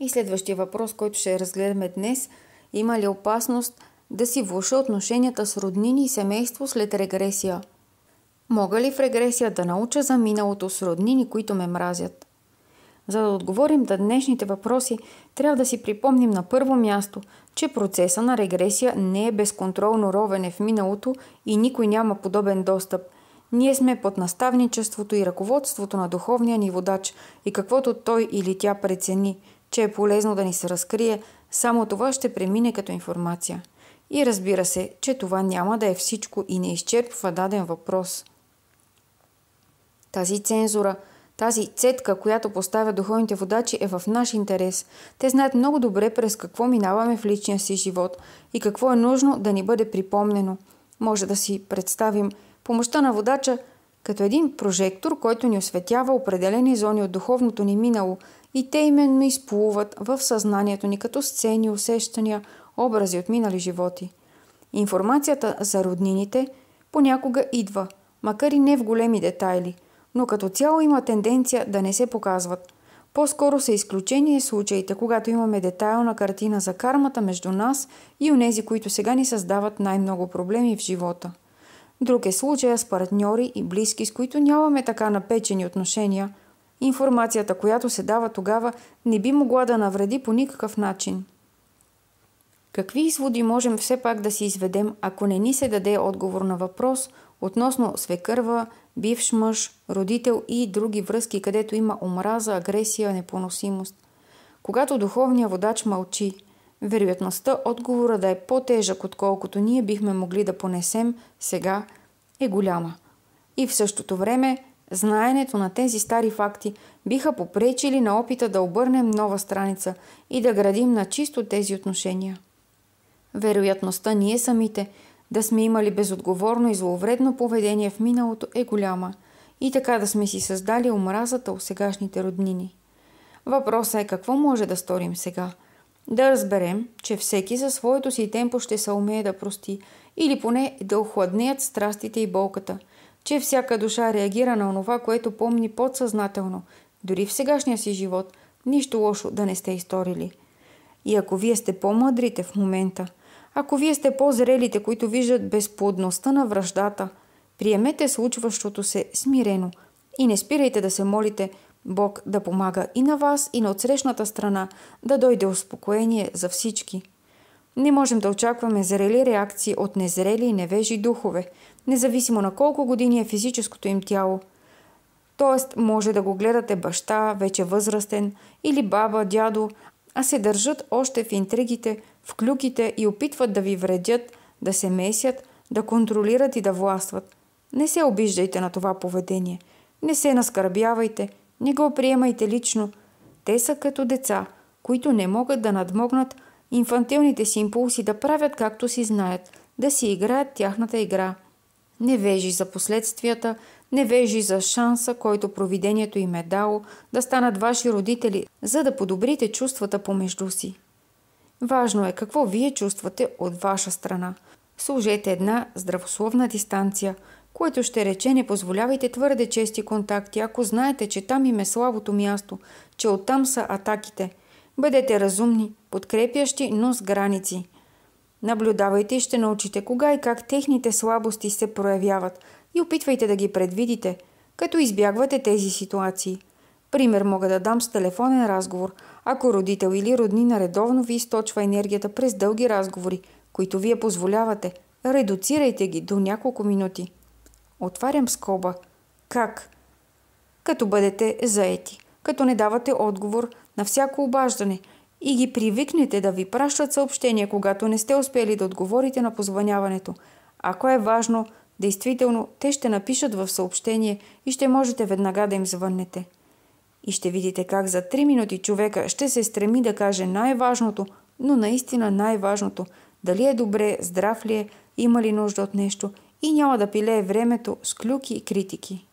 И следващия въпрос, който ще разгледаме днес, има ли опасност да си влуша отношенията с роднини и семейство след регресия? Мога ли в регресия да науча за миналото с роднини, които ме мразят? За да отговорим на днешните въпроси, трябва да си припомним на първо място, че процеса на регресия не е безконтролно ровене в миналото и никой няма подобен достъп. Ние сме под наставничеството и ръководството на духовния ни водач и каквото той или тя прецени – че е полезно да ни се разкрие, само това ще премине като информация. И разбира се, че това няма да е всичко и не изчерпва даден въпрос. Тази цензура – тази цетка, която поставя духовните водачи, е в наш интерес. Те знаят много добре през какво минаваме в личния си живот и какво е нужно да ни бъде припомнено. Може да си представим помощта на водача като един прожектор, който ни осветява определени зони от духовното ни минало и те именно изплуват в съзнанието ни като сцени, усещания, образи от минали животи. Информацията за роднините понякога идва, макар и не в големи детайли, но като цяло има тенденция да не се показват. По-скоро са изключение случаите, когато имаме детайлна картина за кармата между нас и онези, които сега ни създават най-много проблеми в живота – Друг е случая с партньори и близки, с които нямаме така напечени отношения. Информацията, която се дава тогава, не би могла да навреди по никакъв начин. Какви изводи можем все пак да си изведем, ако не ни се даде отговор на въпрос относно свекърва, бивш мъж, родител и други връзки, където има омраза, агресия, непоносимост? Когато духовният водач мълчи – Вероятността отговора да е по-тежък, отколкото ние бихме могли да понесем сега, е голяма. И в същото време, знаенето на тези стари факти биха попречили на опита да обърнем нова страница и да градим на чисто тези отношения. Вероятността ние самите да сме имали безотговорно и зловредно поведение в миналото е голяма и така да сме си създали омразата у сегашните роднини. Въпросът е какво може да сторим сега – да разберем, че всеки със своето си темпо ще се умее да прости или поне да охладнеят страстите и болката, че всяка душа реагира на онова, което помни подсъзнателно, дори в сегашния си живот, нищо лошо да не сте изторили. И ако вие сте по-мъдрите в момента, ако вие сте по-зрелите, които виждат безплодността на връждата, приемете случващото се смирено и не спирайте да се молите – Бог да помага и на вас, и на отсрещната страна, да дойде успокоение за всички. Не можем да очакваме зрели реакции от незрели и невежи духове, независимо на колко години е физическото им тяло. Тоест, може да го гледате баща, вече възрастен, или баба, дядо, а се държат още в интригите, в клюките и опитват да ви вредят, да се месят, да контролират и да властват. Не се обиждайте на това поведение. Не се наскърбявайте – не го приемайте лично. Те са като деца, които не могат да надмогнат инфантилните си импулси да правят както си знаят, да си играят тяхната игра. Не вежи за последствията, не вежи за шанса, който провидението им е дало да станат ваши родители, за да подобрите чувствата помежду си. Важно е какво вие чувствате от ваша страна. Служете една здравословна дистанция – което ще рече не позволявайте твърде чести контакти, ако знаете, че там им е слабото място, че оттам са атаките. Бъдете разумни, подкрепящи, но с граници. Наблюдавайте и ще научите кога и как техните слабости се проявяват и опитвайте да ги предвидите, като избягвате тези ситуации. Пример мога да дам с телефонен разговор. Ако родител или роднина редовно ви източва енергията през дълги разговори, които вие позволявате, редуцирайте ги до няколко минути. Отварям скоба. Как? Като бъдете заети, като не давате отговор на всяко обаждане и ги привикнете да ви пращат съобщения, когато не сте успели да отговорите на позвъняването. Ако е важно, действително те ще напишат в съобщение и ще можете веднага да им звъннете. И ще видите как за 3 минути човека ще се стреми да каже най-важното, но наистина най-важното – дали е добре, здрав ли е, има ли нужда от нещо – и няма да пилее времето с клюки и критики.